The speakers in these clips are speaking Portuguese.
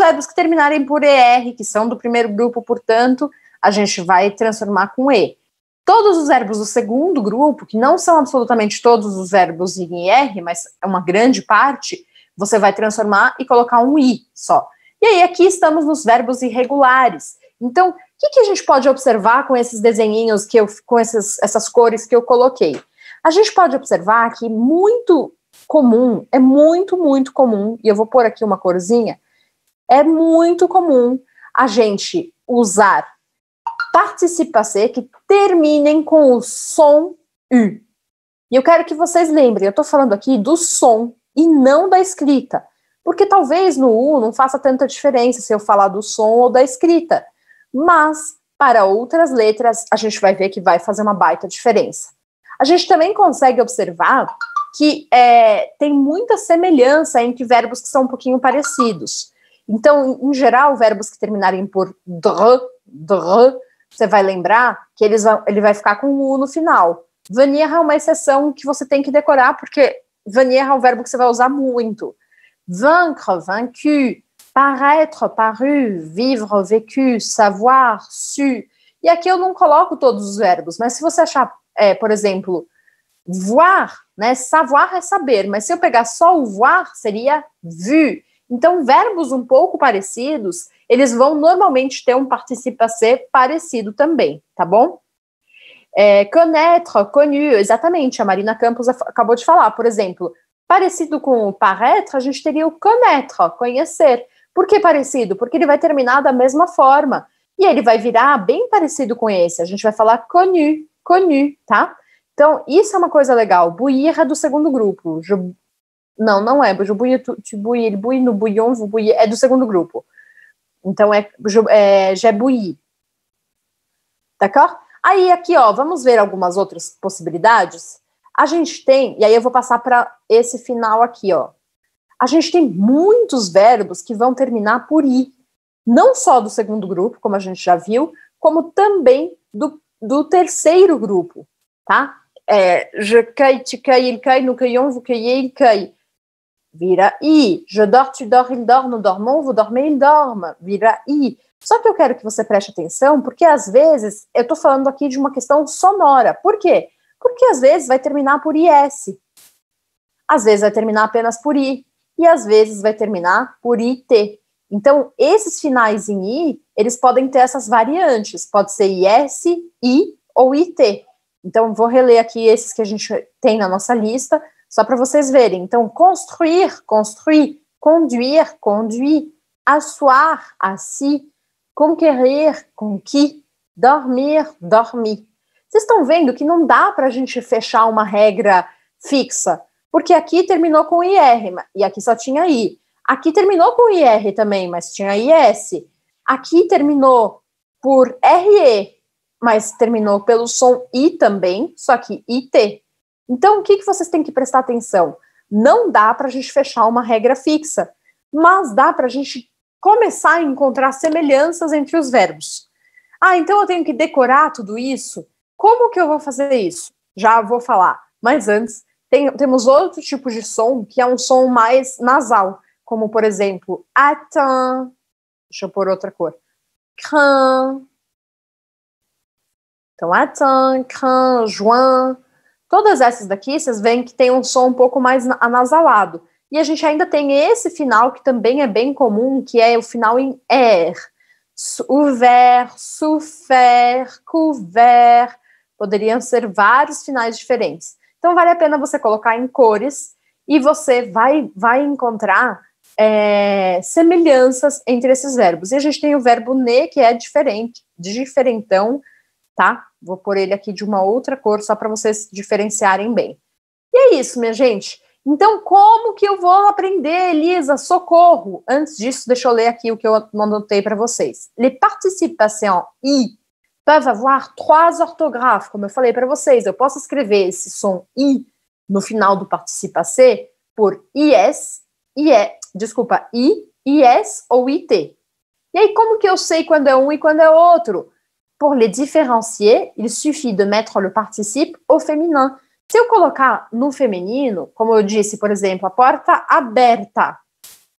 verbos que terminarem por ER, que são do primeiro grupo, portanto, a gente vai transformar com E. Todos os verbos do segundo grupo, que não são absolutamente todos os verbos em ER, mas é uma grande parte, você vai transformar e colocar um I só. E aí, aqui estamos nos verbos irregulares. Então, o que, que a gente pode observar com esses desenhinhos que eu, com essas essas cores que eu coloquei? A gente pode observar que muito comum, é muito, muito comum, e eu vou pôr aqui uma corzinha, é muito comum a gente usar participas que terminem com o som U. E eu quero que vocês lembrem, eu estou falando aqui do som e não da escrita. Porque talvez no U não faça tanta diferença se eu falar do som ou da escrita. Mas, para outras letras, a gente vai ver que vai fazer uma baita diferença. A gente também consegue observar que é, tem muita semelhança entre verbos que são um pouquinho parecidos. Então, em geral, verbos que terminarem por dr, dr, você vai lembrar que eles vão, ele vai ficar com o u no final. Vanir é uma exceção que você tem que decorar, porque vanir é um verbo que você vai usar muito. Vaincre, vaincu, paraître, paru, vivre, vécu, savoir, su. E aqui eu não coloco todos os verbos, mas se você achar, é, por exemplo, voir, né? Savoir é saber, mas se eu pegar só o voir, seria vu. Então, verbos um pouco parecidos, eles vão normalmente ter um participe ser parecido também, tá bom? É, connaître, connu, exatamente, a Marina Campos acabou de falar, por exemplo, parecido com o paraître, a gente teria o connaître, conhecer. Por que parecido? Porque ele vai terminar da mesma forma. E ele vai virar bem parecido com esse. A gente vai falar connu, connu, tá? Então, isso é uma coisa legal. Buirra do segundo grupo. Je, não, não é. Bujubuyi, Tubuyi, Ilbuyi, Nubuyon, Vubuyi. É do segundo grupo. Então é, é Jebuyi. D'accord? Aí aqui, ó, vamos ver algumas outras possibilidades. A gente tem, e aí eu vou passar para esse final aqui, ó. A gente tem muitos verbos que vão terminar por i, não só do segundo grupo, como a gente já viu, como também do, do terceiro grupo, tá? É, je cueille, tu cueilles, il cueille, nous cueillons, vous cai vira I. Je dors, tu dors, il dort, nous dormons, vous dormez, il dorme, vira I. Só que eu quero que você preste atenção, porque às vezes eu estou falando aqui de uma questão sonora. Por quê? Porque às vezes vai terminar por IS, às vezes vai terminar apenas por I, e às vezes vai terminar por IT. Então, esses finais em I, eles podem ter essas variantes, pode ser IS, I ou IT. Então, vou reler aqui esses que a gente tem na nossa lista. Só para vocês verem. Então, construir, construir, conduir, conduir, assoar, assi, conquerir, conqui, dormir, dormi. Vocês estão vendo que não dá para a gente fechar uma regra fixa, porque aqui terminou com IR, e aqui só tinha I. Aqui terminou com IR também, mas tinha IS. Aqui terminou por RE, mas terminou pelo som I também, só que IT. Então, o que, que vocês têm que prestar atenção? Não dá para a gente fechar uma regra fixa, mas dá para a gente começar a encontrar semelhanças entre os verbos. Ah, então eu tenho que decorar tudo isso? Como que eu vou fazer isso? Já vou falar. Mas antes, tem, temos outro tipo de som, que é um som mais nasal, como, por exemplo, atin. Deixa eu pôr outra cor. Crin. Então, atin, crin, juin. Todas essas daqui, vocês veem que tem um som um pouco mais anasalado. E a gente ainda tem esse final que também é bem comum, que é o final em er. suver sufer couvert. Poderiam ser vários finais diferentes. Então vale a pena você colocar em cores e você vai, vai encontrar é, semelhanças entre esses verbos. E a gente tem o verbo ne, que é diferente, de diferentão, tá? Vou pôr ele aqui de uma outra cor só para vocês diferenciarem bem. E é isso, minha gente. Então, como que eu vou aprender, Elisa? Socorro! Antes disso, deixa eu ler aqui o que eu anotei para vocês. Les participations I peuvent avoir trois orthographes, como eu falei para vocês. Eu posso escrever esse som I no final do participacê por IS, IE, desculpa, I, IS ou IT. E aí, como que eu sei quando é um e quando é outro? pour les différencier, il suffit de mettre le participe au féminin. Se eu colocar no feminino, como eu disse, por exemplo, a porta aberta,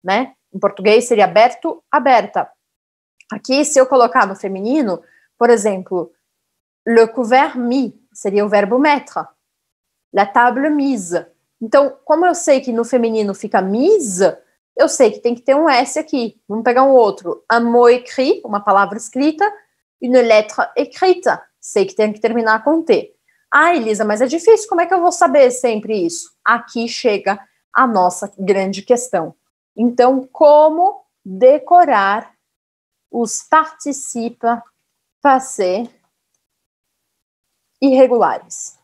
né? Em português seria aberto, aberta. Aqui, se eu colocar no feminino, por exemplo, le couvert mis seria o verbo mettre, la table mise. Então, como eu sei que no feminino fica mise, eu sei que tem que ter um S aqui. Vamos pegar um outro. Un mot écrit, uma palavra escrita, une lettre écrite. Sei que tem que terminar com T. Ah, Elisa, mas é difícil, como é que eu vou saber sempre isso? Aqui chega a nossa grande questão. Então, como decorar os participa passé irregulares?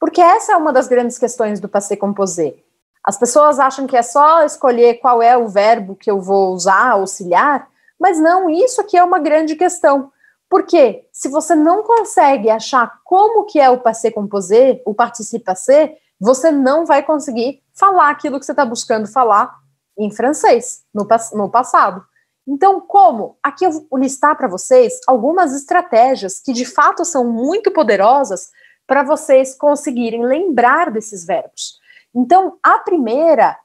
Porque essa é uma das grandes questões do passé composé. As pessoas acham que é só escolher qual é o verbo que eu vou usar, auxiliar, mas não, isso aqui é uma grande questão. Porque se você não consegue achar como que é o passé composé, o participe ser você não vai conseguir falar aquilo que você está buscando falar em francês, no, no passado. Então, como? Aqui eu vou listar para vocês algumas estratégias que de fato são muito poderosas para vocês conseguirem lembrar desses verbos. Então, a primeira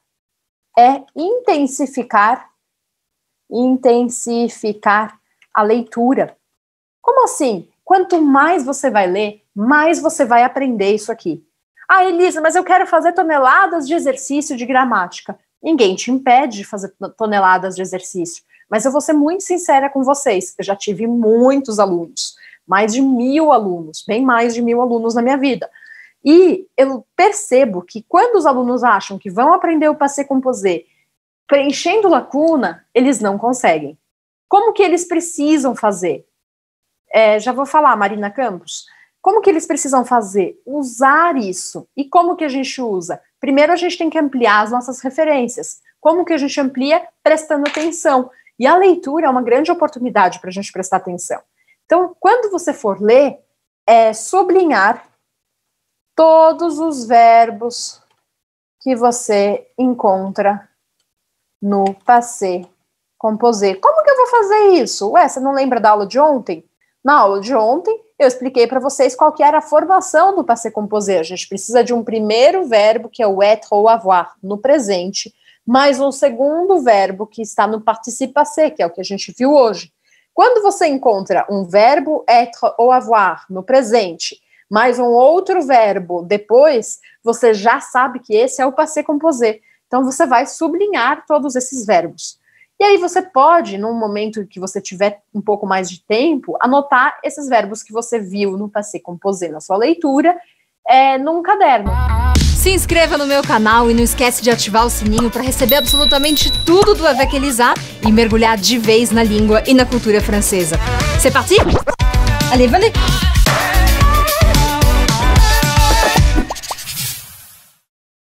é intensificar intensificar a leitura. Como assim? Quanto mais você vai ler, mais você vai aprender isso aqui. Ah, Elisa, mas eu quero fazer toneladas de exercício de gramática. Ninguém te impede de fazer toneladas de exercício. Mas eu vou ser muito sincera com vocês. Eu já tive muitos alunos, mais de mil alunos, bem mais de mil alunos na minha vida. E eu percebo que quando os alunos acham que vão aprender o passé composé preenchendo lacuna, eles não conseguem. Como que eles precisam fazer? É, já vou falar, Marina Campos. Como que eles precisam fazer? Usar isso. E como que a gente usa? Primeiro, a gente tem que ampliar as nossas referências. Como que a gente amplia? Prestando atenção. E a leitura é uma grande oportunidade para a gente prestar atenção. Então, quando você for ler, é sublinhar todos os verbos que você encontra no passé composé. Como que eu vou fazer isso? Ué, você não lembra da aula de ontem? Na aula de ontem, eu expliquei para vocês qual que era a formação do passé composé. A gente precisa de um primeiro verbo, que é o être ou avoir, no presente, mais um segundo verbo que está no participe passé, que é o que a gente viu hoje. Quando você encontra um verbo être ou avoir no presente, mais um outro verbo depois, você já sabe que esse é o passé composé. Então, você vai sublinhar todos esses verbos. E aí você pode, num momento que você tiver um pouco mais de tempo, anotar esses verbos que você viu no passé composé na sua leitura, é, num caderno. Se inscreva no meu canal e não esquece de ativar o sininho para receber absolutamente tudo do Avec Elisa e mergulhar de vez na língua e na cultura francesa. C'est parti? Allez, venez!